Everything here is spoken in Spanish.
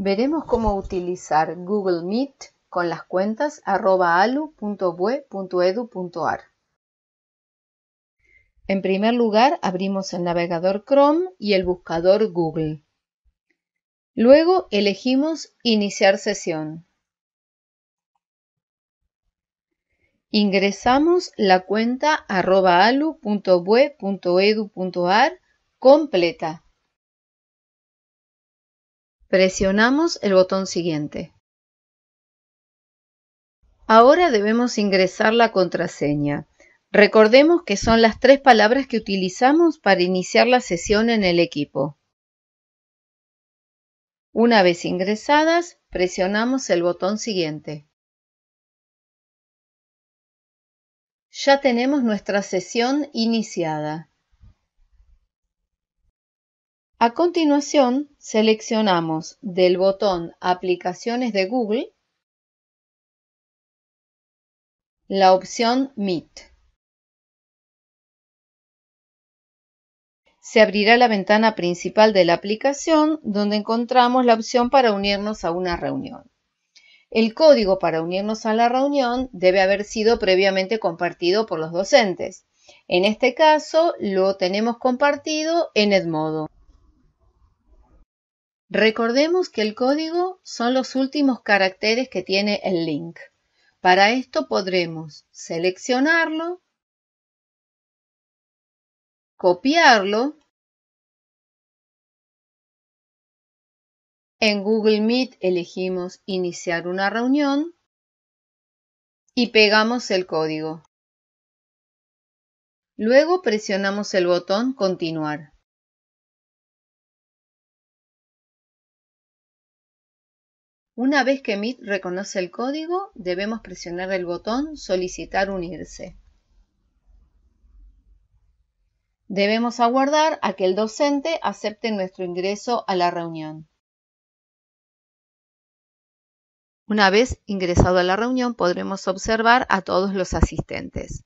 Veremos cómo utilizar Google Meet con las cuentas alu.bue.edu.ar. En primer lugar, abrimos el navegador Chrome y el buscador Google. Luego elegimos Iniciar sesión. Ingresamos la cuenta alu.bue.edu.ar completa. Presionamos el botón siguiente. Ahora debemos ingresar la contraseña. Recordemos que son las tres palabras que utilizamos para iniciar la sesión en el equipo. Una vez ingresadas, presionamos el botón siguiente. Ya tenemos nuestra sesión iniciada. A continuación, seleccionamos del botón Aplicaciones de Google la opción Meet. Se abrirá la ventana principal de la aplicación donde encontramos la opción para unirnos a una reunión. El código para unirnos a la reunión debe haber sido previamente compartido por los docentes. En este caso lo tenemos compartido en Edmodo. Recordemos que el código son los últimos caracteres que tiene el link. Para esto podremos seleccionarlo, copiarlo En Google Meet elegimos Iniciar una reunión y pegamos el código. Luego presionamos el botón Continuar. Una vez que Meet reconoce el código, debemos presionar el botón Solicitar unirse. Debemos aguardar a que el docente acepte nuestro ingreso a la reunión. Una vez ingresado a la reunión podremos observar a todos los asistentes.